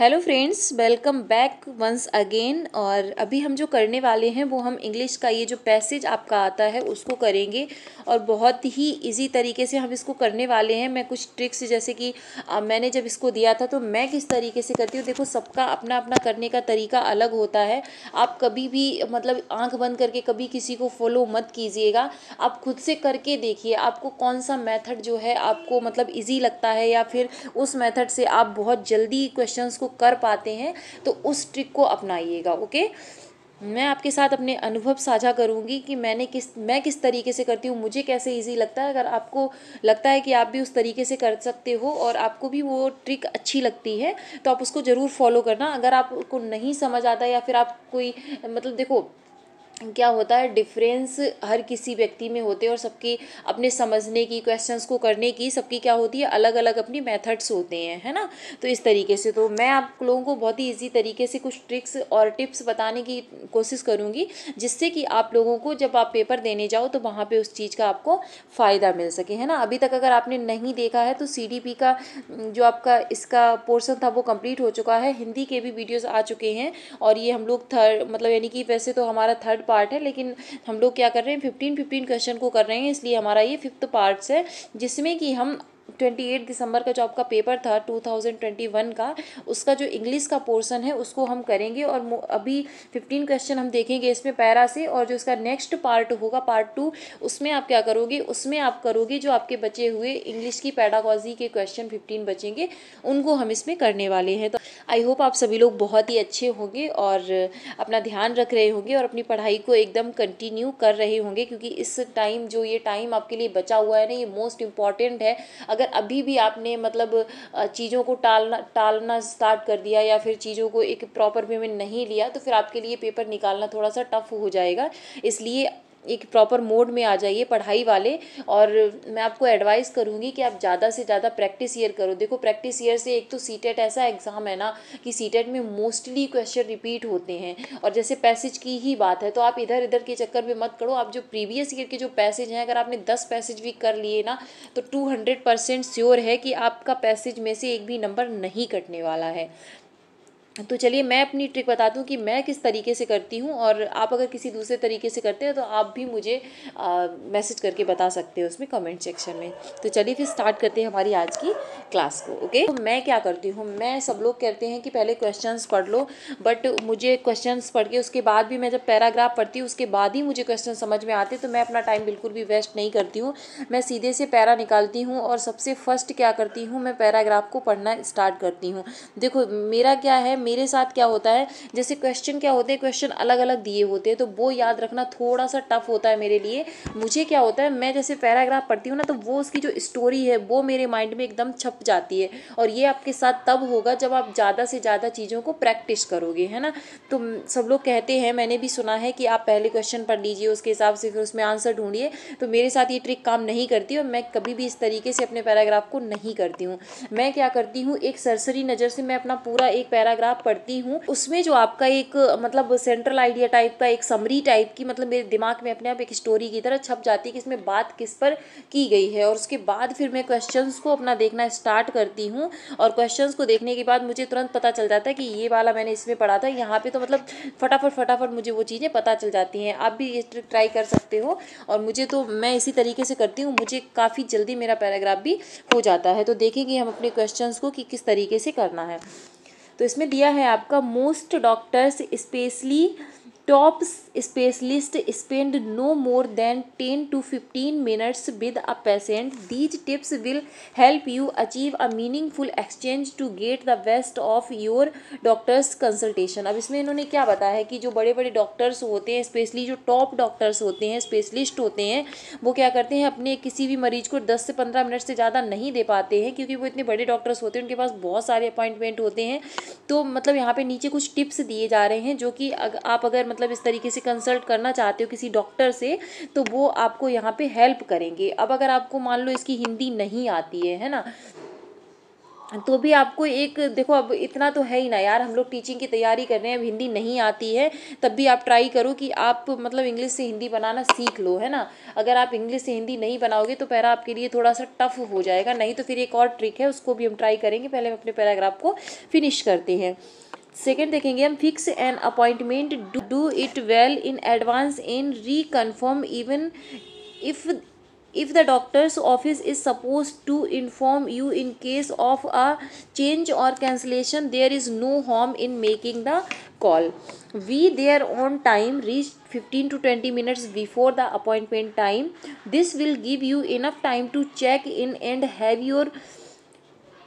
Hello friends welcome back once again और अभी हम जो करने वाले हैं वो हम इंग्लिश का ये जो पैसेज आपका आता है उसको करेंगे और बहुत ही इजी तरीके से हम इसको करने वाले हैं मैं कुछ ट्रिक्स जैसे कि आ, मैंने जब इसको दिया था तो मैं किस तरीके से करती हूँ देखो सबका अपना अपना करने का तरीका अलग होता है आप कभी भी मतलब आँख बंद करके कभी किसी को फॉलो मत कीजिएगा आप खुद से करके देखिए आपको कौन सा मैथड जो है आपको मतलब ईजी लगता है या फिर उस मैथड से आप बहुत जल्दी क्वेश्चन को कर पाते हैं तो उस ट्रिक को अपनाइएगा ओके मैं आपके साथ अपने अनुभव साझा करूंगी कि मैंने किस मैं किस तरीके से करती हूँ मुझे कैसे इजी लगता है अगर आपको लगता है कि आप भी उस तरीके से कर सकते हो और आपको भी वो ट्रिक अच्छी लगती है तो आप उसको ज़रूर फॉलो करना अगर आपको नहीं समझ आता या फिर आप कोई मतलब देखो क्या होता है डिफ़रेंस हर किसी व्यक्ति में होते हैं और सबकी अपने समझने की क्वेश्चंस को करने की सबकी क्या होती है अलग अलग अपनी मेथड्स होते हैं है ना तो इस तरीके से तो मैं आप लोगों को बहुत ही इजी तरीके से कुछ ट्रिक्स और टिप्स बताने की कोशिश करूँगी जिससे कि आप लोगों को जब आप पेपर देने जाओ तो वहाँ पर उस चीज़ का आपको फ़ायदा मिल सके है ना अभी तक अगर आपने नहीं देखा है तो सी का जो आपका इसका पोर्सन था वो कम्प्लीट हो चुका है हिंदी के भी वीडियोज़ आ चुके हैं और ये हम लोग थर्ड मतलब यानी कि वैसे तो हमारा थर्ड पार्ट है लेकिन हम लोग क्या कर रहे हैं फिफ्टीन फिफ्टीन क्वेश्चन को कर रहे हैं इसलिए हमारा ये फिफ्थ पार्ट्स है जिसमें कि हम ट्वेंटी एट दिसंबर का जो आपका पेपर था टू थाउजेंड ट्वेंटी वन का उसका जो इंग्लिश का पोर्सन है उसको हम करेंगे और अभी फिफ्टीन क्वेश्चन हम देखेंगे इसमें पैरा से और जो इसका नेक्स्ट पार्ट होगा पार्ट टू उसमें आप क्या करोगे उसमें आप करोगे जो आपके बचे हुए इंग्लिश की पैडागॉजी के क्वेश्चन फिफ्टीन बचेंगे उनको हम इसमें करने वाले हैं तो आई होप आप सभी लोग बहुत ही अच्छे होंगे और अपना ध्यान रख रहे होंगे और अपनी पढ़ाई को एकदम कंटिन्यू कर रहे होंगे क्योंकि इस टाइम जो ये टाइम आपके लिए बचा हुआ है ना ये मोस्ट इम्पॉर्टेंट है अगर अगर अभी भी आपने मतलब चीज़ों को टालना टालना स्टार्ट कर दिया या फिर चीज़ों को एक प्रॉपर वे में नहीं लिया तो फिर आपके लिए पेपर निकालना थोड़ा सा टफ़ हो जाएगा इसलिए एक प्रॉपर मोड में आ जाइए पढ़ाई वाले और मैं आपको एडवाइस करूँगी कि आप ज़्यादा से ज़्यादा प्रैक्टिस ईयर करो देखो प्रैक्टिस ईयर से एक तो सी e ऐसा एग्ज़ाम है ना कि सी e में मोस्टली क्वेश्चन रिपीट होते हैं और जैसे पैसेज की ही बात है तो आप इधर इधर के चक्कर में मत करो आप जो प्रीवियस ईयर के जो पैसेज हैं अगर आपने दस पैसेज भी कर लिए ना तो टू हंड्रेड परसेंट श्योर है कि आपका पैसेज में से एक भी नंबर नहीं कटने वाला है तो चलिए मैं अपनी ट्रिक बता दूं कि मैं किस तरीके से करती हूँ और आप अगर किसी दूसरे तरीके से करते हैं तो आप भी मुझे मैसेज करके बता सकते हैं उसमें कमेंट सेक्शन में तो चलिए फिर स्टार्ट करते हैं हमारी आज की क्लास को ओके तो मैं क्या करती हूँ मैं सब लोग कहते हैं कि पहले क्वेश्चन पढ़ लो बट मुझे क्वेश्चन पढ़ के उसके बाद भी मैं जब पैराग्राफ पढ़ती हूँ उसके बाद ही मुझे क्वेश्चन समझ में आते तो मैं अपना टाइम बिल्कुल भी वेस्ट नहीं करती हूँ मैं सीधे से पैरा निकालती हूँ और सबसे फर्स्ट क्या करती हूँ मैं पैराग्राफ को पढ़ना स्टार्ट करती हूँ देखो मेरा क्या है मेरे साथ क्या होता है जैसे क्वेश्चन क्या होते हैं क्वेश्चन अलग अलग दिए होते हैं तो वो याद रखना थोड़ा सा टफ होता है मेरे लिए मुझे क्या होता है मैं जैसे पैराग्राफ पढ़ती हूँ ना तो वो उसकी जो स्टोरी है वो मेरे माइंड में एकदम छप जाती है और ये आपके साथ तब होगा जब आप ज़्यादा से ज़्यादा चीज़ों को प्रैक्टिस करोगे है ना तो सब लोग कहते हैं मैंने भी सुना है कि आप पहले क्वेश्चन पढ़ लीजिए उसके हिसाब से फिर उसमें आंसर ढूंढिए तो मेरे साथ ये ट्रिक काम नहीं करती और मैं कभी भी इस तरीके से अपने पैराग्राफ को नहीं करती हूँ मैं क्या करती हूँ एक सरसरी नज़र से मैं अपना पूरा एक पैराग्राफ पढ़ती हूँ उसमें जो आपका एक मतलब सेंट्रल आइडिया टाइप का एक समरी टाइप की मतलब मेरे दिमाग में अपने आप एक स्टोरी की तरह छप जाती है कि इसमें बात किस पर की गई है और उसके बाद फिर मैं क्वेश्चन को अपना देखना स्टार्ट करती हूँ और क्वेश्चन को देखने के बाद मुझे तुरंत पता चल जाता है कि ये वाला मैंने इसमें पढ़ा था यहाँ पर तो मतलब फटाफट फटाफट मुझे वो चीज़ें पता चल जाती हैं आप भी ये ट्रिक ट्राई कर सकते हो और मुझे तो मैं इसी तरीके से करती हूँ मुझे काफ़ी जल्दी मेरा पैराग्राफ भी हो जाता है तो देखेंगे हम अपने क्वेश्चंस को कि किस तरीके से करना है तो इसमें दिया है आपका most doctors specially top specialist spend no more than ten to fifteen minutes with a patient these tips will help you achieve a meaningful exchange to get the best of your doctor's consultation अब इसमें इन्होंने क्या बताया है कि जो बड़े बड़े डॉक्टर्स होते हैं स्पेशली जो टॉप डॉक्टर्स होते हैं स्पेशलिस्ट होते हैं वो क्या करते हैं अपने किसी भी मरीज को दस से पंद्रह मिनट से ज़्यादा नहीं दे पाते हैं क्योंकि वो इतने बड़े डॉक्टर्स होते हैं उनके पास बहुत सारे अपॉइंटमेंट होते हैं तो मतलब यहाँ पर नीचे कुछ टिप्स दिए जा रहे हैं जो कि अग, आप अगर मतलब मतलब इस तरीके से कंसल्ट करना चाहते हो किसी डॉक्टर से तो वो आपको यहाँ पे हेल्प करेंगे अब अगर आपको मान लो इसकी हिंदी नहीं आती है है ना तो भी आपको एक देखो अब इतना तो है ही ना यार हम लोग टीचिंग की तैयारी कर रहे हैं अब हिंदी नहीं आती है तब भी आप ट्राई करो कि आप मतलब इंग्लिश से हिंदी बनाना सीख लो है ना अगर आप इंग्लिश से हिंदी नहीं बनाओगे तो पैरा आपके लिए थोड़ा सा टफ हो जाएगा नहीं तो फिर एक और ट्रिक है उसको भी हम ट्राई करेंगे पहले हम अपने पैराग्राफ को फिनिश करते हैं सेकेंड देखेंगे हम fix an appointment do do it well in advance and reconfirm even if the doctor's office is supposed to inform you in case of a change or cancellation there is no harm in making the call Be there on time Reach 15 to 20 minutes before the appointment time this will give you enough time to check in and have your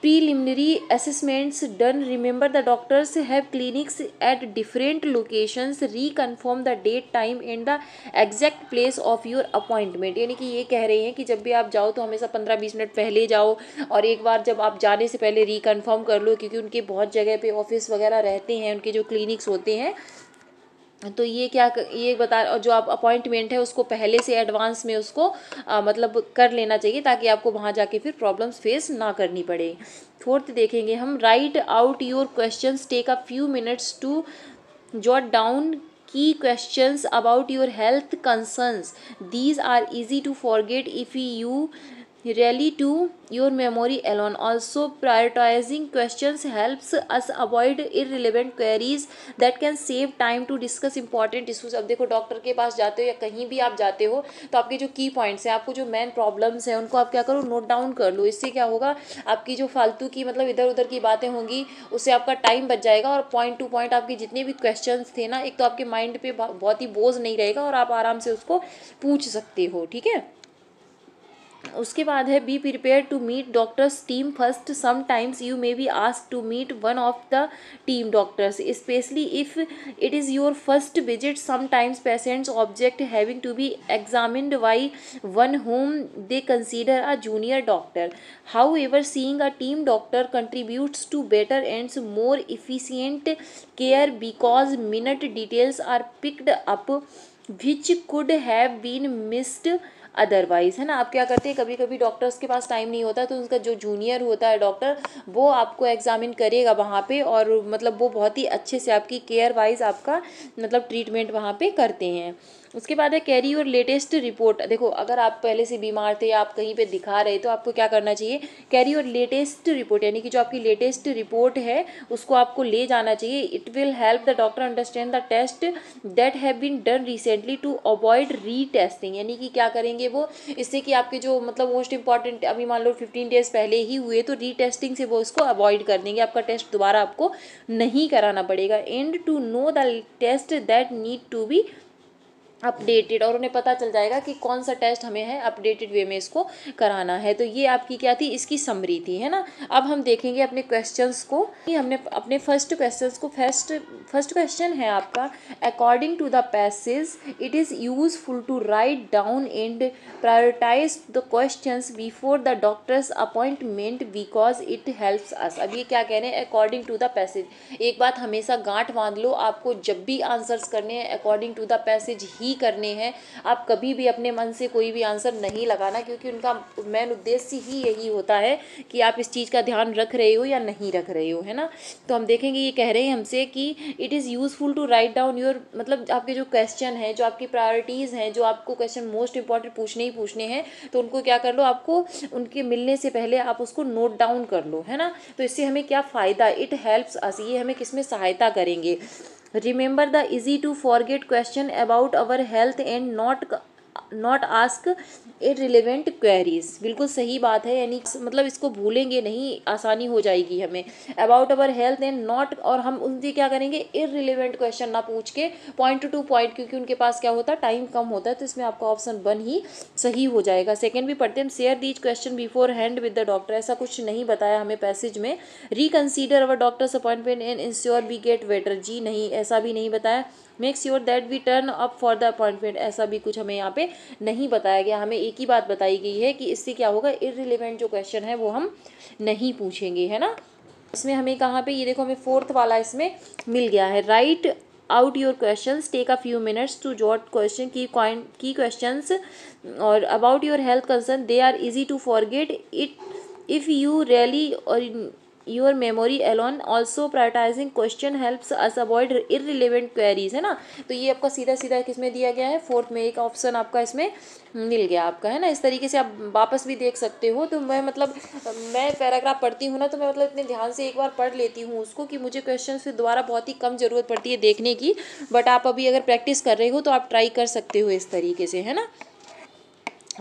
preliminary assessments done remember the doctors have clinics at different locations reconfirm the date time and the exact place of your appointment यानी कि ये कह रहे हैं कि जब भी आप जाओ तो हमेशा पंद्रह बीस मिनट पहले जाओ और एक बार जब आप जाने से पहले रिकनफर्म कर लो क्योंकि उनके बहुत जगह पे ऑफिस वगैरह रहते हैं उनके जो क्लिनिक्स होते हैं तो ये क्या ये बता और जो आप अपॉइंटमेंट है उसको पहले से एडवांस में उसको आ, मतलब कर लेना चाहिए ताकि आपको वहाँ जाके फिर प्रॉब्लम्स फेस ना करनी पड़े फोर्थ देखेंगे हम write out your questions take a few minutes to jot down key questions about your health concerns these are easy to forget if you to to your memory alone also prioritizing questions helps us avoid irrelevant queries that can save time to discuss important issues अब देखो doctor के पास जाते हो या कहीं भी आप जाते हो तो आपके जो की पॉइंट्स हैं आपको जो मेन प्रॉब्लम्स हैं उनको आप क्या करो नोट डाउन कर लो इससे क्या होगा आपकी जो फालतू की मतलब इधर उधर की बातें होंगी उससे आपका टाइम बच जाएगा और पॉइंट टू पॉइंट आपके जितने भी क्वेश्चन थे ना एक तो आपके माइंड पे बहुत ही बोझ नहीं रहेगा और आप आराम से उसको पूछ सकते हो ठीक है उसके बाद है be prepare to meet doctors team first sometimes you may be ask to meet one of the team doctors specially if it is your first visit sometimes patients object having to be examined by one whom they consider a junior doctor however seeing a team doctor contributes to better and more efficient care because minute details are picked up which could have been missed otherwise है ना आप क्या करते हैं कभी कभी doctors के पास time नहीं होता तो उनका जो जूनियर होता है डॉक्टर वो आपको एग्ज़ामिन करेगा वहाँ पे और मतलब वो बहुत ही अच्छे से आपकी केयर वाइज आपका मतलब ट्रीटमेंट वहाँ पे करते हैं उसके बाद है कैरी योर लेटेस्ट रिपोर्ट देखो अगर आप पहले से बीमार थे या आप कहीं पे दिखा रहे तो आपको क्या करना चाहिए कैरी योर लेटेस्ट रिपोर्ट यानी कि जो आपकी लेटेस्ट रिपोर्ट है उसको आपको ले जाना चाहिए it will help the doctor understand the test that have been done recently to avoid retesting यानी कि क्या करेंगे वो इससे कि आपके जो मतलब मोस्ट इंपॉर्टेंट अभी मान लो फिफ्टीन डेज पहले ही हुए तो रीटेस्टिंग से वो इसको अवॉइड कर देंगे आपका टेस्ट दोबारा आपको नहीं कराना पड़ेगा and to know the test that need to be updated और उन्हें पता चल जाएगा कि कौन सा टेस्ट हमें है अपडेटेड वे में इसको कराना है तो ये आपकी क्या थी इसकी समरी थी है ना अब हम देखेंगे अपने क्वेश्चंस को कि हमने अपने फर्स्ट क्वेश्चंस को फर्स्ट फर्स्ट क्वेश्चन है आपका according to the passage it is useful to write down and prioritize the question before the doctor's appointment because it helps us अब ये क्या कह रहे हैं अकॉर्डिंग टू द पैसेज एक बात हमेशा गांठ बांध लो आपको जब भी आंसर्स करने हैं अकॉर्डिंग टू द पैसेज ही ही करने हैं आप कभी भी अपने मन से कोई भी आंसर नहीं लगाना क्योंकि उनका मेन उद्देश्य ही यही होता है कि आप इस चीज़ का ध्यान रख रहे हो या नहीं रख रहे हो है ना तो हम देखेंगे ये कह रहे हैं हमसे कि it is useful to write down your मतलब आपके जो क्वेश्चन हैं जो आपकी प्रायोरिटीज़ हैं जो आपको क्वेश्चन मोस्ट इंपॉर्टेंट पूछने ही पूछने हैं तो उनको क्या कर लो आपको उनके मिलने से पहले आप उसको नोट डाउन कर लो है ना तो इससे हमें क्या फ़ायदा इट हेल्प्स अस ये हमें किस में सहायता करेंगे Remember the easy to forget question about our health and not not ask a relevant queries बिल्कुल सही बात है यानी मतलब इसको भूलेंगे नहीं आसानी हो जाएगी हमें about our health and not और हम उनसे क्या करेंगे इरिलेवेंट क्वेश्चन ना पूछ के पॉइंट टू टू पॉइंट क्योंकि उनके पास क्या होता है टाइम कम होता है तो इसमें आपका ऑप्शन वन ही सही हो जाएगा सेकेंड भी पढ़ते हैं share these question beforehand with the doctor ऐसा कुछ नहीं बताया हमें पैसेज में reconsider our doctor's appointment and ensure we get better जी नहीं ऐसा भी नहीं बताया make sure that we turn up for the appointment ऐसा भी कुछ हमें यहाँ पे नहीं बताया गया हमें एक ही बात बताई गई है कि इससे क्या होगा इरिलेवेंट जो क्वेश्चन है वो हम नहीं पूछेंगे है ना इसमें हमें कहाँ पे ये देखो हमें फोर्थ वाला इसमें मिल गया है write out your question take a few minutes to jot question key key question और about your health concern they are easy to forget it if you rely और your memory alone also prioritizing question helps us avoid relevant queries है ना तो ये आपका सीधा सीधा किस में दिया गया है फोर्थ में एक ऑप्शन आपका इसमें मिल गया आपका है ना इस तरीके से आप वापस भी देख सकते हो तो मैं मतलब मैं पैराग्राफ पढ़ती हूँ ना तो मैं मतलब इतने ध्यान से एक बार पढ़ लेती हूँ उसको कि मुझे क्वेश्चन फिर दोबारा बहुत ही कम ज़रूरत पड़ती है देखने की बट आप अभी अगर प्रैक्टिस कर रहे हो तो आप ट्राई कर सकते हो इस तरीके से है ना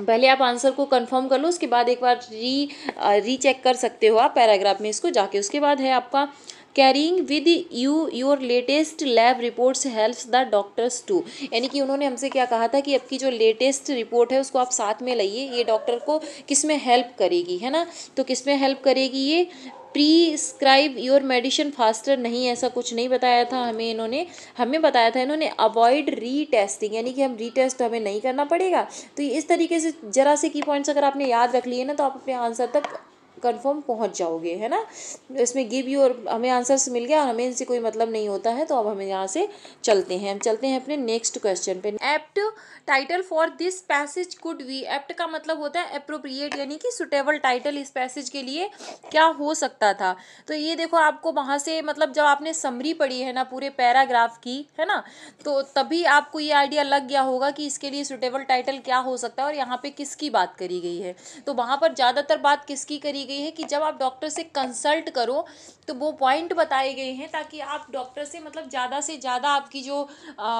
पहले आप आंसर को कंफर्म कर लो उसके बाद एक बार री रीचेक कर सकते हो आप पैराग्राफ में इसको जाके उसके बाद है आपका carrying with you your latest lab reports helps the doctors to यानी कि उन्होंने हमसे क्या कहा था कि आपकी जो लेटेस्ट रिपोर्ट है उसको आप साथ में लाइए ये डॉक्टर को किस में हेल्प करेगी है ना तो किस में हेल्प करेगी ये प्रीस्क्राइब योर मेडिसिन फास्टर नहीं ऐसा कुछ नहीं बताया था हमें इन्होंने हमें बताया था इन्होंने अवॉइड रीटेस्टिंग यानी कि हम रीटेस्ट तो हमें नहीं करना पड़ेगा तो इस तरीके से ज़रा से की पॉइंट्स अगर आपने याद रख लिए ना तो आप अपने आंसर तक कंफर्म पहुंच जाओगे है ना तो इसमें गिव यू और हमें आंसर्स मिल गया और हमें इनसे कोई मतलब नहीं होता है तो अब हमें यहाँ से चलते हैं हम चलते हैं अपने नेक्स्ट क्वेश्चन पे apt title for this passage could we apt का मतलब होता है अप्रोप्रिएट यानी कि सुटेबल टाइटल इस पैसेज के लिए क्या हो सकता था तो ये देखो आपको वहाँ से मतलब जब आपने समरी पढ़ी है ना पूरे पैराग्राफ की है ना तो तभी आपको ये आइडिया लग गया होगा कि इसके लिए सुटेबल टाइटल क्या हो सकता है और यहाँ पे किसकी बात करी गई है तो वहाँ पर ज़्यादातर बात किसकी करी गई गई है कि जब आप डॉक्टर से कंसल्ट करो तो वो पॉइंट बताए गए हैं ताकि आप डॉक्टर से मतलब ज़्यादा से ज़्यादा आपकी जो आ,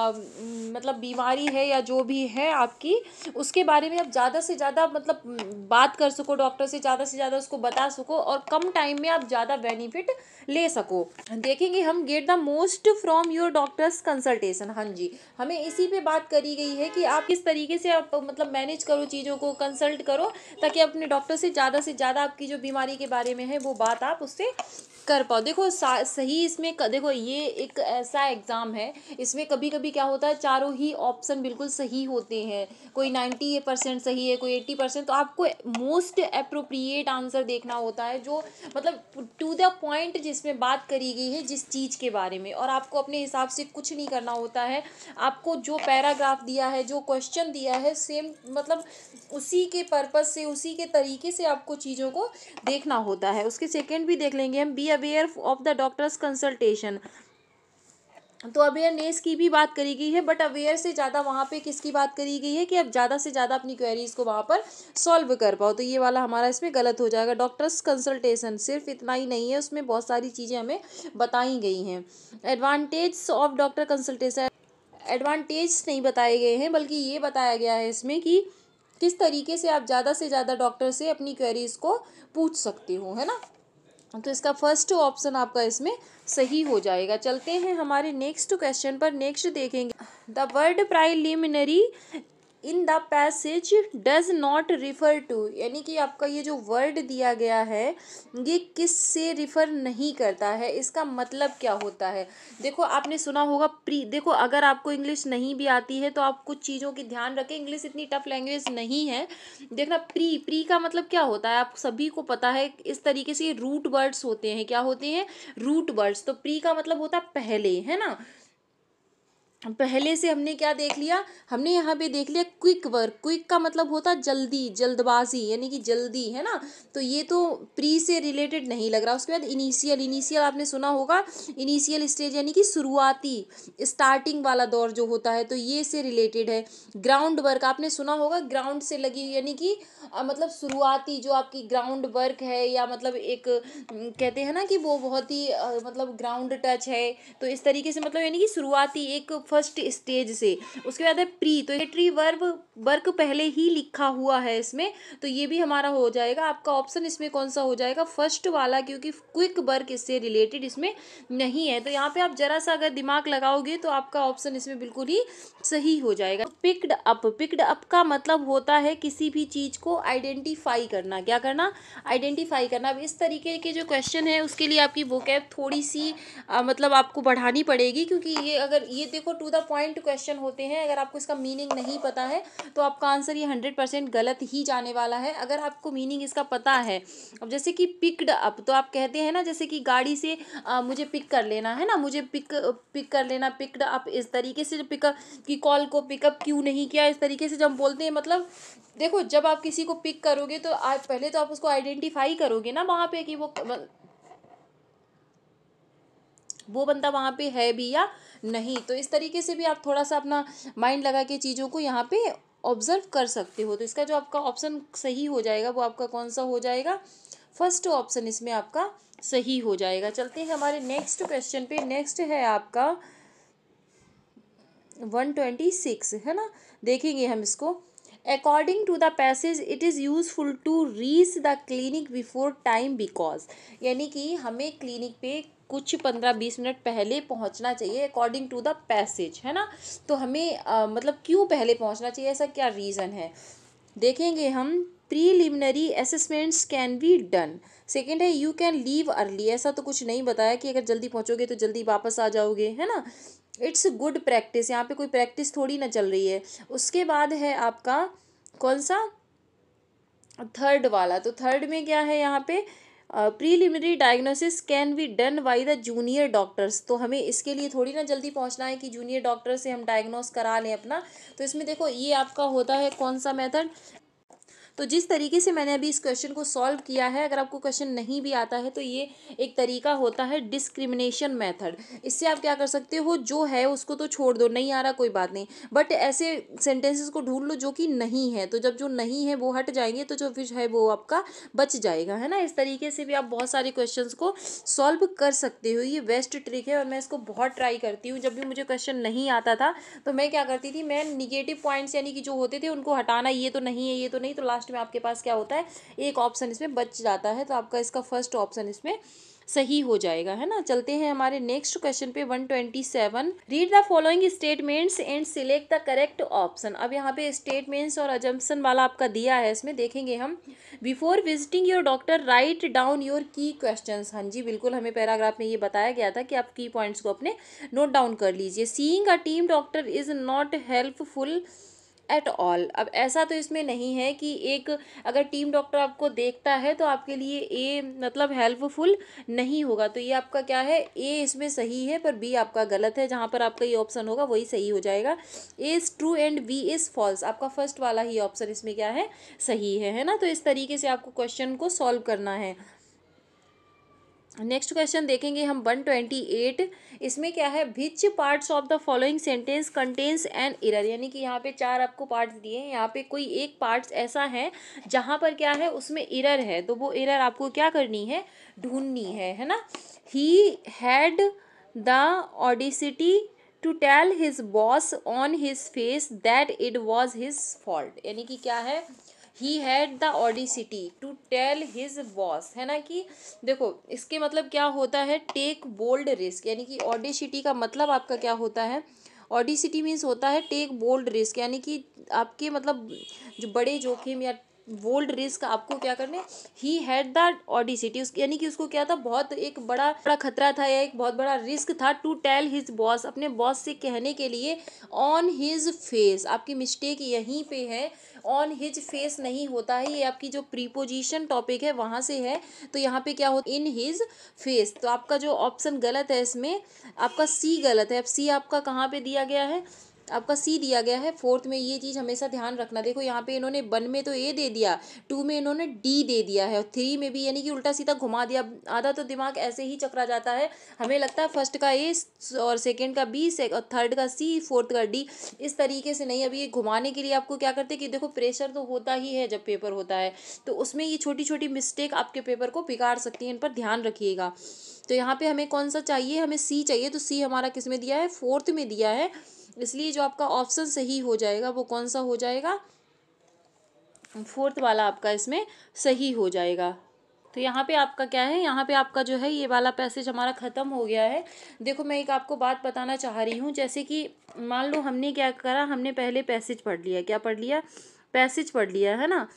मतलब बीमारी है या जो भी है आपकी उसके बारे में आप ज़्यादा से ज़्यादा मतलब बात कर सको डॉक्टर से ज़्यादा से ज़्यादा उसको बता सको और कम टाइम में आप ज़्यादा बेनिफिट ले सको देखेंगे हम get the most from your doctor's consultation हाँ जी हमें इसी पे बात करी गई है कि आप किस तरीके से आप मतलब मैनेज करो चीज़ों को कंसल्ट करो ताकि अपने डॉक्टर से ज़्यादा से ज़्यादा आपकी जो बीमारी के बारे में है वो बात आप उससे कर पाओ देखो सही इसमें देखो ये एक ऐसा एग्ज़ाम है इसमें कभी कभी क्या होता है चारों ही ऑप्शन बिल्कुल सही होते हैं कोई नाइन्टी परसेंट सही है कोई एट्टी परसेंट तो आपको मोस्ट अप्रोप्रिएट आंसर देखना होता है जो मतलब टू द पॉइंट जिसमें बात करी गई है जिस चीज़ के बारे में और आपको अपने हिसाब से कुछ नहीं करना होता है आपको जो पैराग्राफ दिया है जो क्वेश्चन दिया है सेम मतलब उसी के पर्पज़ से उसी के तरीके से आपको चीज़ों को देखना होता है उसके सेकेंड भी देख लेंगे हम be aware of the doctor's consultation तो अवेयरनेस की भी बात करी गई है बट अवेयर से ज़्यादा वहाँ पे किसकी बात करी गई है कि आप ज़्यादा से ज़्यादा अपनी क्वेरीज़ को वहाँ पर सॉल्व कर पाओ तो ये वाला हमारा इसमें गलत हो जाएगा डॉक्टर्स कंसल्टेशन सिर्फ इतना ही नहीं है उसमें बहुत सारी चीज़ें हमें बताई गई हैं advantage of doctor consultation advantage नहीं बताए गए हैं बल्कि ये बताया गया है इसमें कि किस तरीके से आप ज़्यादा से ज़्यादा डॉक्टर से अपनी क्वेरीज़ को पूछ सकते हो है ना तो इसका फर्स्ट ऑप्शन आपका इसमें सही हो जाएगा चलते हैं हमारे नेक्स्ट क्वेश्चन पर नेक्स्ट देखेंगे the word preliminary in the passage does not refer to यानी कि आपका ये जो वर्ड दिया गया है ये किस से रिफ़र नहीं करता है इसका मतलब क्या होता है देखो आपने सुना होगा प्री देखो अगर आपको इंग्लिश नहीं भी आती है तो आप कुछ चीज़ों की ध्यान रखें इंग्लिश इतनी टफ लैंग्वेज नहीं है देखना प्री प्री का मतलब क्या होता है आप सभी को पता है इस तरीके से ये रूट वर्ड्स होते हैं क्या होते हैं रूट वर्ड्स तो प्री का मतलब होता है पहले है ना पहले से हमने क्या देख लिया हमने यहाँ पे देख लिया क्विक वर्क क्विक का मतलब होता जल्दी जल्दबाजी यानी कि जल्दी है ना तो ये तो प्री से रिलेटेड नहीं लग रहा उसके बाद इनिशियल इनिशियल आपने सुना होगा इनिशियल स्टेज यानी कि शुरुआती स्टार्टिंग वाला दौर जो होता है तो ये से रिलेटेड है ग्राउंड वर्क आपने सुना होगा ग्राउंड से लगी यानी कि मतलब शुरुआती जो आपकी ग्राउंड वर्क है या मतलब एक कहते हैं ना कि वो बहुत ही मतलब ग्राउंड टच है तो इस तरीके से मतलब यानी कि शुरुआती एक फर्स्ट स्टेज से उसके बाद है प्री तो ट्री वर्ब वर्क पहले ही लिखा हुआ है इसमें तो ये भी हमारा हो जाएगा आपका ऑप्शन इसमें कौन सा हो जाएगा फर्स्ट वाला क्योंकि क्विक वर्क इससे रिलेटेड इसमें नहीं है तो यहाँ पे आप जरा सा अगर दिमाग लगाओगे तो आपका ऑप्शन इसमें बिल्कुल ही सही हो जाएगा पिक्ड अप पिक्ड अप का मतलब होता है किसी भी चीज़ को आइडेंटिफाई करना क्या करना आइडेंटिफाई करना अब इस तरीके के जो क्वेश्चन है उसके लिए आपकी वोकैब थोड़ी सी आ, मतलब आपको बढ़ानी पड़ेगी क्योंकि ये अगर ये देखो टू द पॉइंट क्वेश्चन होते हैं अगर आपको इसका मीनिंग नहीं पता है तो आपका आंसर ये हंड्रेड परसेंट गलत ही जाने वाला है अगर आपको मीनिंग इसका पता है अब जैसे कि पिकड अप तो आप कहते हैं ना जैसे कि गाड़ी से आ, मुझे पिक कर लेना है ना मुझे पिक पिक कर लेना पिकड अप इस तरीके से पिकअप की कॉल को पिकअप क्यों नहीं किया इस तरीके से जब बोलते हैं मतलब देखो जब आप किसी को पिक करोगे तो आप पहले तो आप उसको आइडेंटिफाई करोगे ना वहाँ पे कि वो वो बंदा वहाँ पे है भी या नहीं तो इस तरीके से भी आप थोड़ा सा अपना माइंड लगा के चीज़ों को यहाँ पे ऑब्जर्व कर सकते हो तो इसका जो आपका ऑप्शन सही हो जाएगा वो आपका कौन सा हो जाएगा फर्स्ट ऑप्शन इसमें आपका सही हो जाएगा चलते हैं हमारे नेक्स्ट क्वेश्चन पे नेक्स्ट है आपका वन ट्वेंटी सिक्स है ना देखेंगे हम इसको according to the passage it is useful to reach the clinic before time because यानी कि हमें क्लिनिक पे कुछ पंद्रह बीस मिनट पहले पहुंचना चाहिए अकॉर्डिंग टू द पैसेज है ना तो हमें आ, मतलब क्यों पहले पहुंचना चाहिए ऐसा क्या रीज़न है देखेंगे हम preliminary assessments can be done second है यू कैन लीव अर्ली ऐसा तो कुछ नहीं बताया कि अगर जल्दी पहुँचोगे तो जल्दी वापस आ जाओगे है ना इट्स गुड प्रैक्टिस यहाँ पे कोई प्रैक्टिस थोड़ी ना चल रही है उसके बाद है आपका कौन सा थर्ड वाला तो थर्ड में क्या है यहाँ पे preliminary diagnosis can be done by the junior doctors तो हमें इसके लिए थोड़ी ना जल्दी पहुंचना है कि जूनियर डॉक्टर से हम डायग्नोस करा लें अपना तो इसमें देखो ये आपका होता है कौन सा मेथड तो जिस तरीके से मैंने अभी इस क्वेश्चन को सॉल्व किया है अगर आपको क्वेश्चन नहीं भी आता है तो ये एक तरीका होता है डिस्क्रिमिनेशन मैथड इससे आप क्या कर सकते हो जो है उसको तो छोड़ दो नहीं आ रहा कोई बात नहीं बट ऐसे सेंटेंसेस को ढूंढ लो जो कि नहीं है तो जब जो नहीं है वो हट जाएंगे तो जो फिर है वो आपका बच जाएगा है ना इस तरीके से भी आप बहुत सारे क्वेश्चन को सॉल्व कर सकते हो ये बेस्ट ट्रिक है और मैं इसको बहुत ट्राई करती हूँ जब भी मुझे क्वेश्चन नहीं आता था तो मैं क्या करती थी मैं निगेटिव पॉइंट्स यानी कि जो होते थे उनको हटाना ये तो नहीं है ये तो नहीं तो लास्ट लास्ट में आपके पास क्या होता है एक ऑप्शन इसमें बच जाता है तो आपका इसका फर्स्ट ऑप्शन इसमें सही हो जाएगा है ना चलते हैं हमारे नेक्स्ट क्वेश्चन पे 127 read the following statements and select the correct option अब यहाँ पे स्टेटमेंट्स और अजम्पन वाला आपका दिया है इसमें देखेंगे हम before visiting your doctor write down your key question हाँ जी बिल्कुल हमें पैराग्राफ में ये बताया गया था कि आप की पॉइंट्स को अपने नोट डाउन कर लीजिए seeing a team doctor is not helpful at all अब ऐसा तो इसमें नहीं है कि एक अगर टीम डॉक्टर आपको देखता है तो आपके लिए ए मतलब हेल्पफुल नहीं होगा तो ये आपका क्या है ए इसमें सही है पर बी आपका गलत है जहाँ पर आपका ये ऑप्शन होगा वही सही हो जाएगा A is true and B is false आपका फर्स्ट वाला ही ऑप्शन इसमें क्या है सही है है ना तो इस तरीके से आपको क्वेश्चन को सॉल्व करना है नेक्स्ट क्वेश्चन देखेंगे हम वन ट्वेंटी एट इसमें क्या है which parts of the following sentence contains an error यानी कि यहाँ पे चार आपको पार्ट्स दिए हैं यहाँ पे कोई एक पार्ट्स ऐसा है जहाँ पर क्या है उसमें इरर है तो वो इरर आपको क्या करनी है ढूंढनी है है ना he had the audacity to tell his boss on his face that it was his fault यानी कि क्या है he had the audacity to tell his boss है ना कि देखो इसके मतलब क्या होता है टेक बोल्ड रिस्क यानी कि ऑडिसिटी का मतलब आपका क्या होता है ऑडिसिटी मीन्स होता है टेक बोल्ड रिस्क यानी कि आपके मतलब जो बड़े जोखिम या वोल्ड रिस्क आपको क्या करने ही हैड द ऑडिसिटी यानी कि उसको क्या था बहुत एक बड़ा बड़ा खतरा था या एक बहुत बड़ा रिस्क था टू टेल हिज बॉस अपने बॉस से कहने के लिए ऑन हिज फेस आपकी मिस्टेक यहीं पे है ऑन हिज फेस नहीं होता है ये आपकी जो प्रीपोजिशन टॉपिक है वहाँ से है तो यहाँ पे क्या हो इन हिज फेस तो आपका जो ऑप्शन गलत है इसमें आपका सी गलत है अब सी आपका कहाँ पे दिया गया है आपका सी दिया गया है फोर्थ में ये चीज़ हमेशा ध्यान रखना देखो यहाँ पे इन्होंने वन में तो ए दे दिया टू में इन्होंने डी दे दिया है और थ्री में भी यानी कि उल्टा सीधा घुमा दिया आधा तो दिमाग ऐसे ही चकरा जाता है हमें लगता है फर्स्ट का ए और सेकेंड का बी से, और थर्ड का सी फोर्थ का डी इस तरीके से नहीं अभी ये घुमाने के लिए आपको क्या करते कि देखो प्रेशर तो होता ही है जब पेपर होता है तो उसमें ये छोटी छोटी मिस्टेक आपके पेपर को बिगाड़ सकती है इन पर ध्यान रखिएगा तो यहाँ पे हमें कौन सा चाहिए हमें सी चाहिए तो सी हमारा किस में दिया है फोर्थ में दिया है इसलिए जो आपका ऑप्शन सही हो जाएगा वो कौन सा हो जाएगा फोर्थ वाला आपका इसमें सही हो जाएगा तो यहाँ पे आपका क्या है यहाँ पे आपका जो है ये वाला पैसेज हमारा ख़त्म हो गया है देखो मैं एक आपको बात बताना चाह रही हूँ जैसे कि मान लो हमने क्या करा हमने पहले पैसेज पढ़ लिया क्या पढ़ लिया पैसेज पढ़ लिया है ना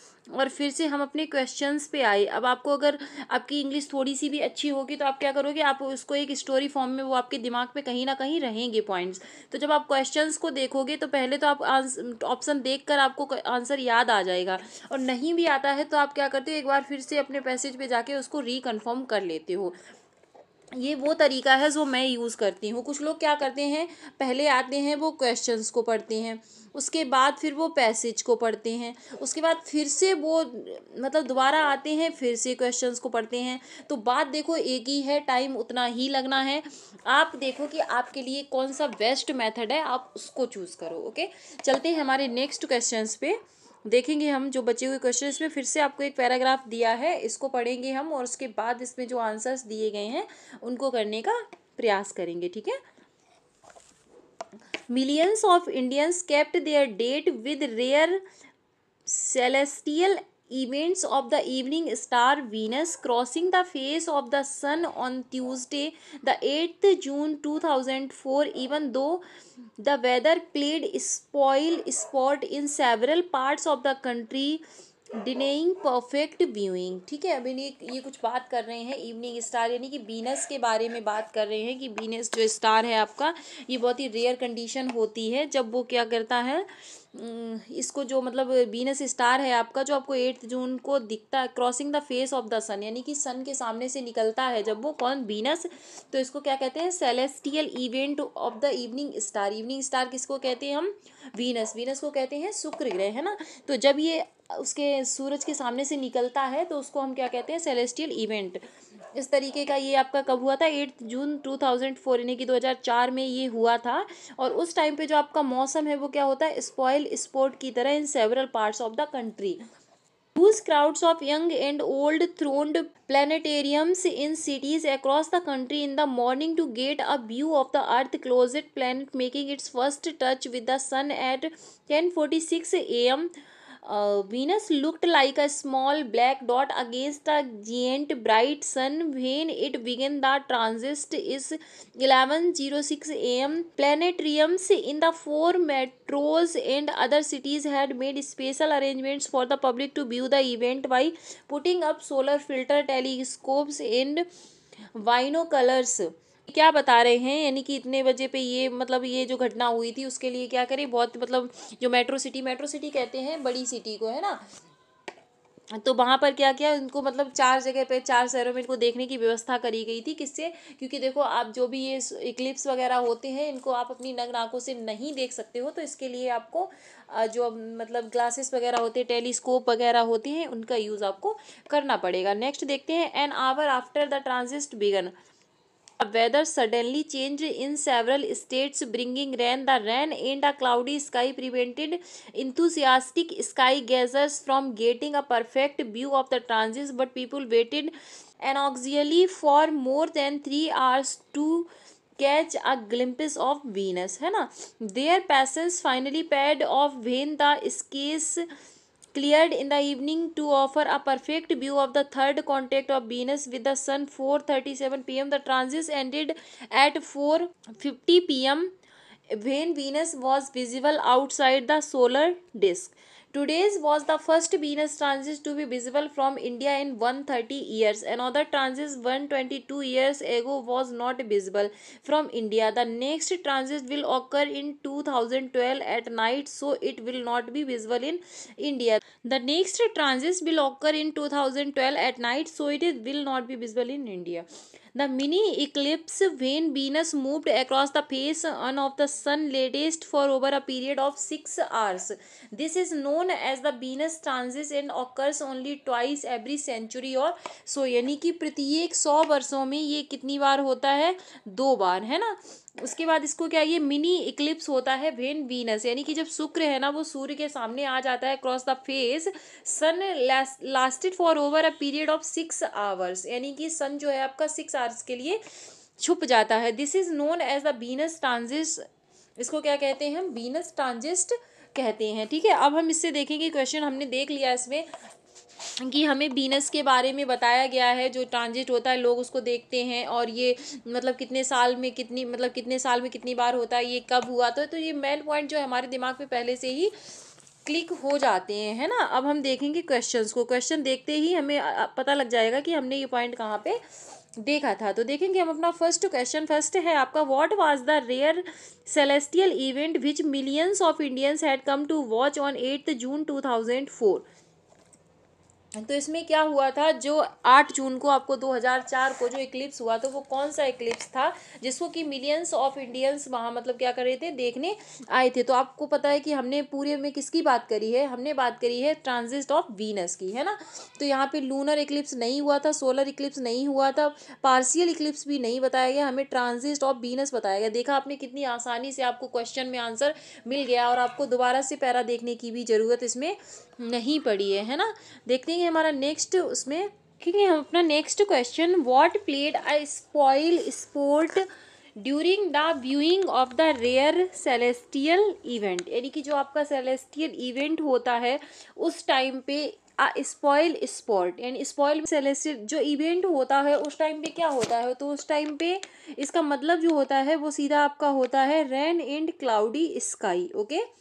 और फिर से हम अपने क्वेश्चंस पे आए अब आपको अगर आपकी इंग्लिश थोड़ी सी भी अच्छी होगी तो आप क्या करोगे आप उसको एक स्टोरी फॉर्म में वो आपके दिमाग में कहीं ना कहीं रहेंगे पॉइंट्स तो जब आप क्वेश्चंस को देखोगे तो पहले तो आप ऑप्शन देख कर आपको आंसर याद आ जाएगा और नहीं भी आता है तो आप क्या करते हो एक बार फिर से अपने पैसेज पर जाके उसको रिकन्फर्म कर लेते हो ये वो तरीका है जो मैं यूज़ करती हूँ कुछ लोग क्या करते हैं पहले आते हैं वो क्वेश्चंस को पढ़ते हैं उसके बाद फिर वो पैसेज को पढ़ते हैं उसके बाद फिर से वो मतलब दोबारा आते हैं फिर से क्वेश्चंस को पढ़ते हैं तो बात देखो एक ही है टाइम उतना ही लगना है आप देखो कि आपके लिए कौन सा बेस्ट मेथड है आप उसको चूज़ करो ओके चलते हैं हमारे नेक्स्ट क्वेश्चंस पे देखेंगे हम जो बचे हुए क्वेश्चन इसमें फिर से आपको एक पैराग्राफ दिया है इसको पढ़ेंगे हम और उसके बाद इसमें जो आंसर्स दिए गए हैं उनको करने का प्रयास करेंगे ठीक है millions of Indians kept their date with rare celestial events of the evening star Venus crossing the face of the sun on Tuesday the eighth June two thousand four even though the weather played spoilsport in several parts of the country denying perfect viewing ठीक है अभी ये ये कुछ बात कर रहे हैं इवनिंग स्टार यानी कि बीनस के बारे में बात कर रहे हैं कि बीनस जो स्टार है आपका ये बहुत ही रेयर कंडीशन होती है जब वो क्या करता है इसको जो मतलब बीनस स्टार है आपका जो आपको एट्थ जून को दिखता है crossing the face of the sun यानी कि सन के सामने से निकलता है जब वो कौन बीनस तो इसको क्या कहते हैं celestial event of the evening star evening star किसको कहते हैं हम वीनस वीनस को कहते हैं शुक्र ग्रह है ना तो जब ये उसके सूरज के सामने से निकलता है तो उसको हम क्या कहते हैं सेलेस्टियल इवेंट इस तरीके का ये आपका कब हुआ था eighth June two thousand four यानी कि चार में ये हुआ था और उस टाइम पे जो आपका मौसम है वो क्या होता है स्पॉयल स्पोर्ट की तरह in several parts of the country whose crowds of young and old thronged planetariums in cities across the country in the morning to get a view of the earth closest planet making its first touch with the sun at ten forty six A M Uh, Venus looked like a small black dot against the giant bright sun when it began the transit is 11:06 a.m. Planetariums in the four metros and other cities had made special arrangements for the public to view the event by putting up solar filter telescopes and binoculars. क्या बता रहे हैं यानी कि इतने बजे पे ये मतलब ये जो घटना हुई थी उसके लिए क्या करें बहुत मतलब जो मेट्रो सिटी मेट्रो सिटी कहते हैं बड़ी सिटी को है ना तो वहाँ पर क्या किया इनको मतलब चार जगह पे चार शहरों में इनको देखने की व्यवस्था करी गई थी किससे क्योंकि देखो आप जो भी ये इक्लिप्स वगैरह होते हैं इनको आप अपनी नग्न नाकों से नहीं देख सकते हो तो इसके लिए आपको जो मतलब ग्लासेस वगैरह होते हैं टेलीस्कोप वगैरह होते हैं उनका यूज़ आपको करना पड़ेगा नेक्स्ट देखते हैं an hour after the transit began The weather suddenly changed in several states, bringing rain. The rain and a cloudy sky prevented enthusiastic sky gazers from getting a perfect view of the transits, but people waited anxiously for more than three hours to catch a glimpse of Venus. है Their patience finally paid off when the skies cleared in the evening to offer a perfect view of the third contact of Venus with the sun 4:37 pm the transit ended at 4:50 pm when Venus was visible outside the solar disk Today's was the first Venus transit to be visible from India in 130 years. Another transit 122 years ago was not visible from India. The next transit will occur in 2012 at night, so it will not be visible in India. The next transit will occur in 2012 at night, so it will not be visible in India. The mini eclipse when Venus moved across the face on of the sun lasted for over a period of six hours this is known as the Venus transit and occurs only twice every century or so यानी कि प्रत्येक सौ वर्षों में ये कितनी बार होता है दो बार है ना उसके बाद इसको क्या ये मिनी इक्लिप्स होता है भेन वीनस यानी कि जब शुक्र है ना वो सूर्य के सामने आ जाता है cross the face sun lasted for over a period of six hours यानी कि सन जो है आपका सिक्स आवर्स के लिए छुप जाता है this is known as the Venus transit इसको क्या कहते हैं हम बीनस ट्रांजिस्ट कहते हैं ठीक है अब हम इससे देखेंगे क्वेश्चन हमने देख लिया इसमें कि हमें बीनस के बारे में बताया गया है जो ट्रांजिट होता है लोग उसको देखते हैं और ये मतलब कितने साल में कितनी मतलब कितने साल में कितनी बार होता है ये कब हुआ तो तो ये मेन पॉइंट जो है हमारे दिमाग में पहले से ही क्लिक हो जाते हैं है ना अब हम देखेंगे क्वेश्चंस को क्वेश्चन देखते ही हमें पता लग जाएगा कि हमने ये पॉइंट कहाँ पे देखा था तो देखेंगे हम अपना फर्स्ट क्वेश्चन फर्स्ट है आपका what was the rare celestial event which millions of Indians had come to watch on eighth June two thousand four तो इसमें क्या हुआ था जो आठ जून को आपको 2004 को जो इक्लिप्स हुआ था वो कौन सा इक्लिप्स था जिसको कि मिलियंस ऑफ इंडियंस वहाँ मतलब क्या कर रहे थे देखने आए थे तो आपको पता है कि हमने पूरे में किसकी बात करी है हमने बात करी है ट्रांजिस्ट ऑफ वीनस की है ना तो यहाँ पे लूनर इक्लिप्स नहीं हुआ था सोलर इक्लिप्स नहीं हुआ था पार्सियल इक्लिप्स भी नहीं बताया गया हमें ट्रांजिस्ट ऑफ वीनस बताया गया देखा आपने कितनी आसानी से आपको क्वेश्चन में आंसर मिल गया और आपको दोबारा से पैरा देखने की भी ज़रूरत इसमें नहीं पड़ी है है ना देखते हैं हमारा नेक्स्ट उसमें ठीक है हम अपना next question what played I spoilsport during the viewing of the rare celestial event यानी कि जो आपका सेलेस्टियल इवेंट होता है उस टाइम पे आ स्पॉइल स्पॉट यानी स्पॉइल सेलेस्टियल जो इवेंट होता है उस टाइम पे क्या होता है तो उस टाइम पे इसका मतलब जो होता है वो सीधा आपका होता है rain and cloudy sky okay okay?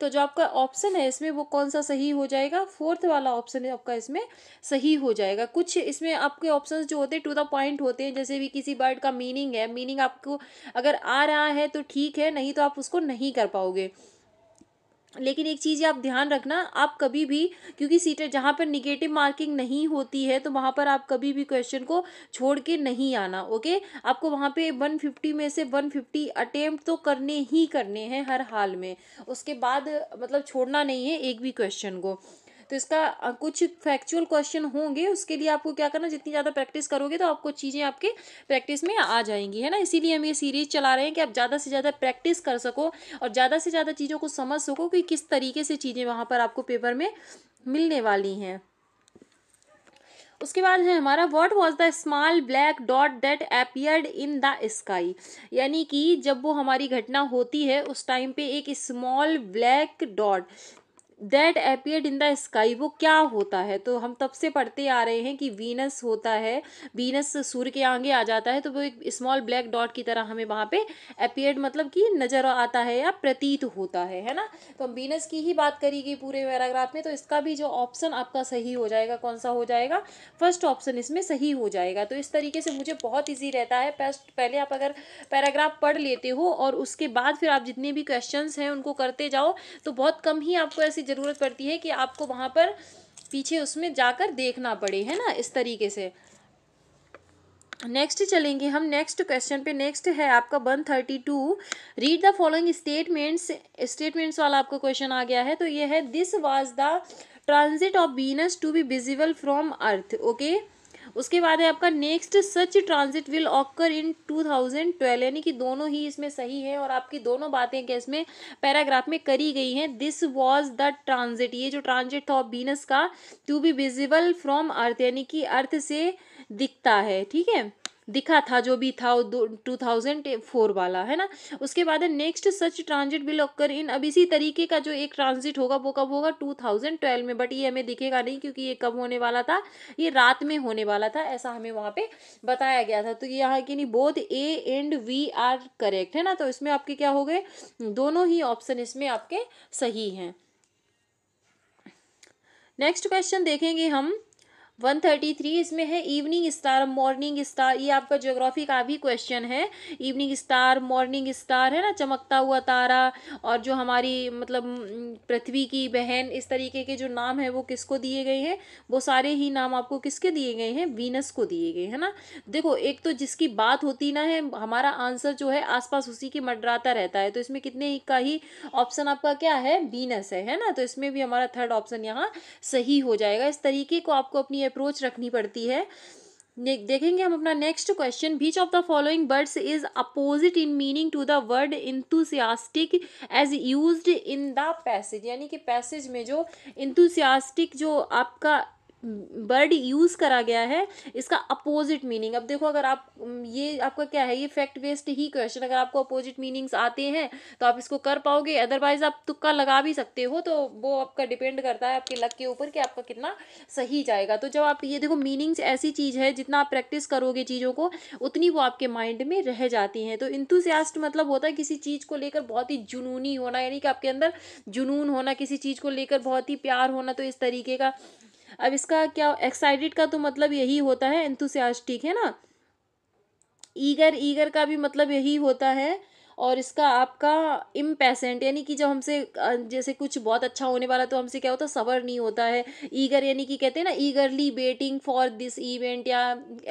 तो जो आपका ऑप्शन है इसमें वो कौन सा सही हो जाएगा फोर्थ वाला ऑप्शन है आपका इसमें सही हो जाएगा कुछ इसमें आपके ऑप्शन जो होते हैं टू द पॉइंट होते हैं जैसे भी किसी वर्ड का मीनिंग है मीनिंग आपको अगर आ रहा है तो ठीक है नहीं तो आप उसको नहीं कर पाओगे लेकिन एक चीज़ आप ध्यान रखना आप कभी भी क्योंकि सीटें जहाँ पर निगेटिव मार्किंग नहीं होती है तो वहाँ पर आप कभी भी क्वेश्चन को छोड़ के नहीं आना ओके आपको वहाँ पे 150 में से 150 अटेम्प्ट तो करने ही करने हैं हर हाल में उसके बाद मतलब छोड़ना नहीं है एक भी क्वेश्चन को तो इसका कुछ फैक्चुअल क्वेश्चन होंगे उसके लिए आपको क्या करना जितनी ज़्यादा प्रैक्टिस करोगे तो आपको चीज़ें आपके प्रैक्टिस में आ जाएंगी है ना इसीलिए हम ये सीरीज चला रहे हैं कि आप ज़्यादा से ज़्यादा प्रैक्टिस कर सको और ज़्यादा से ज़्यादा चीज़ों को समझ सको कि किस तरीके से चीज़ें वहाँ पर आपको पेपर में मिलने वाली हैं उसके बाद है हमारा what was the small black dot that appeared in the sky यानी कि जब वो हमारी घटना होती है उस टाइम पे एक small black dot that appeared in the sky वो क्या होता है तो हम तब से पढ़ते आ रहे हैं कि वीनस होता है वीनस सूर्य के आगे आ जाता है तो वो एक स्मॉल ब्लैक डॉट की तरह हमें वहाँ पे एपियड मतलब कि नज़र आता है या प्रतीत होता है है ना तो हम वीनस की ही बात करेगी पूरे पैराग्राफ में तो इसका भी जो ऑप्शन आपका सही हो जाएगा कौन सा हो जाएगा फर्स्ट ऑप्शन इसमें सही हो जाएगा तो इस तरीके से मुझे बहुत ईजी रहता है पहले आप अगर पैराग्राफ पढ़ लेते हो और उसके बाद फिर आप जितने भी क्वेश्चन हैं उनको करते जाओ तो बहुत कम ही आपको ऐसी ज़रूरत पड़ती है कि आपको वहाँ पर पीछे उसमें जाकर देखना पड़े है ना इस तरीके से नेक्स्ट चलेंगे हम नेक्स्ट क्वेश्चन पे नेक्स्ट है आपका one thirty two read the following statements statements वाला आपका क्वेश्चन आ गया है तो ये है this was the transit of Venus to be visible from earth okay उसके बाद है आपका next such transit will occur in 2012 यानी कि दोनों ही इसमें सही है और आपकी दोनों बातें क्या इसमें पैराग्राफ में करी गई हैं दिस वॉज द ट्रांजिट ये जो ट्रांजिट था ऑफ बीनस का to be visible from earth यानी कि अर्थ से दिखता है ठीक है दिखा था जो भी था टू थाउजेंड फोर वाला है ना उसके बाद next such transit will occur in अब इसी तरीके का जो एक ट्रांजिट होगा वो कब होगा टू थाउजेंड ट्वेल्व में बट ये हमें दिखेगा नहीं क्योंकि ये कब होने वाला था ये रात में होने वाला था ऐसा हमें वहाँ पे बताया गया था तो यहाँ की नहीं both A and B are correct है ना तो इसमें आपके क्या हो गए दोनों ही ऑप्शन इसमें आपके सही हैं नेक्स्ट क्वेश्चन देखेंगे हम वन थर्टी थ्री इसमें है इवनिंग स्टार मॉर्निंग स्टार ये आपका ज्योग्राफी का भी क्वेश्चन है इवनिंग स्टार मॉर्निंग स्टार है ना चमकता हुआ तारा और जो हमारी मतलब पृथ्वी की बहन इस तरीके के जो नाम है वो किसको दिए गए हैं वो सारे ही नाम आपको किसके दिए गए हैं वीनस को दिए गए है ना देखो एक तो जिसकी बात होती ना है हमारा आंसर जो है आसपास उसी की मंडराता रहता है तो इसमें कितने का ही ऑप्शन आपका क्या है वीनस है है ना तो इसमें भी हमारा थर्ड ऑप्शन यहाँ सही हो जाएगा इस तरीके को आपको अपनी अप्रोच रखनी पड़ती है देखेंगे हम अपना next question which of the following words is opposite in meaning to the word enthusiastic as used in the passage यानी कि पैसेज में जो इंथुसियास्टिक जो आपका वर्ड यूज़ करा गया है इसका अपोजिट मीनिंग अब देखो अगर आप ये आपका क्या है ये फैक्ट बेस्ड ही क्वेश्चन अगर आपको अपोजिट मीनिंग्स आते हैं तो आप इसको कर पाओगे अदरवाइज आप तुक्का लगा भी सकते हो तो वो आपका डिपेंड करता है आपके लक के ऊपर कि आपका कितना सही जाएगा तो जब आप ये देखो मीनिंग्स ऐसी चीज़ है जितना आप प्रैक्टिस करोगे चीज़ों को उतनी वो आपके माइंड में रह जाती हैं तो इंथुसियास्ट मतलब होता है किसी चीज़ को लेकर बहुत ही जुनूनी होना यानी कि आपके अंदर जुनून होना किसी चीज़ को लेकर बहुत ही प्यार होना तो इस तरीके का अब इसका क्या एक्साइटेड का तो मतलब यही होता है एंथुसियास्टिक है ना ईगर ईगर का भी मतलब यही होता है और इसका आपका इम्पेसेंट यानी कि जब हमसे जैसे कुछ बहुत अच्छा होने वाला तो हमसे क्या होता है सबर नहीं होता है ईगर यानी कि कहते हैं ना eagerly waiting for this event या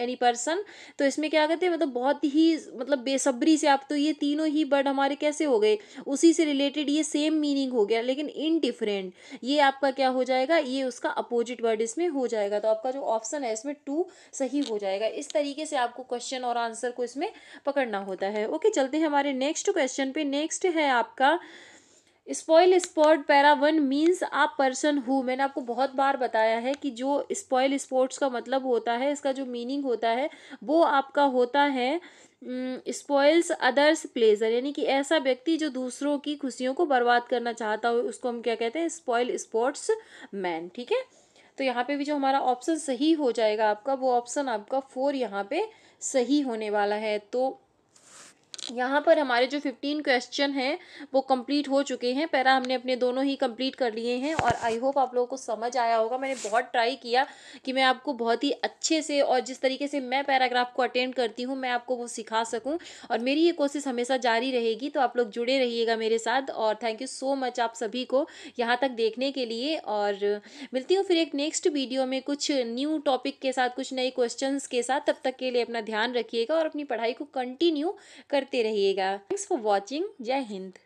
एनी पर्सन तो इसमें क्या कहते हैं मतलब बहुत ही मतलब बेसब्री से आप तो ये तीनों ही वर्ड हमारे कैसे हो गए उसी से रिलेटेड ये सेम मीनिंग हो गया लेकिन इनडिफरेंट ये आपका क्या हो जाएगा ये उसका अपोजिट वर्ड इसमें हो जाएगा तो आपका जो ऑप्शन है इसमें टू सही हो जाएगा इस तरीके से आपको क्वेश्चन और आंसर को इसमें पकड़ना होता है ओके चलते हैं हमारे नेक्स्ट नेक्स्ट क्वेश्चन पे नेक्स्ट है आपका spoilsport para one means a person who मैंने आपको बहुत बार बताया है कि जो स्पॉयल स्पोर्ट्स का मतलब होता है इसका जो मीनिंग होता है वो आपका होता है स्पॉयल्स अदर्स प्लेजर यानी कि ऐसा व्यक्ति जो दूसरों की खुशियों को बर्बाद करना चाहता हो उसको हम क्या कहते हैं स्पॉयल स्पोर्ट्स मैन ठीक है तो यहाँ पे भी जो हमारा ऑप्शन सही हो जाएगा आपका वो ऑप्शन आपका फोर यहाँ पे सही होने वाला है तो यहाँ पर हमारे जो फिफ्टीन क्वेश्चन हैं वो कंप्लीट हो चुके हैं पैरा हमने अपने दोनों ही कंप्लीट कर लिए हैं और आई होप आप लोगों को समझ आया होगा मैंने बहुत ट्राई किया कि मैं आपको बहुत ही अच्छे से और जिस तरीके से मैं पैराग्राफ को अटेंड करती हूँ मैं आपको वो सिखा सकूँ और मेरी ये कोशिश हमेशा जारी रहेगी तो आप लोग जुड़े रहिएगा मेरे साथ और थैंक यू सो मच आप सभी को यहाँ तक देखने के लिए और मिलती हूँ फिर एक नेक्स्ट वीडियो में कुछ न्यू टॉपिक के साथ कुछ नए क्वेश्चन के साथ तब तक के लिए अपना ध्यान रखिएगा और अपनी पढ़ाई को कंटिन्यू करते देखते रहिएगा थैंक्स फॉर वॉचिंग जय हिंद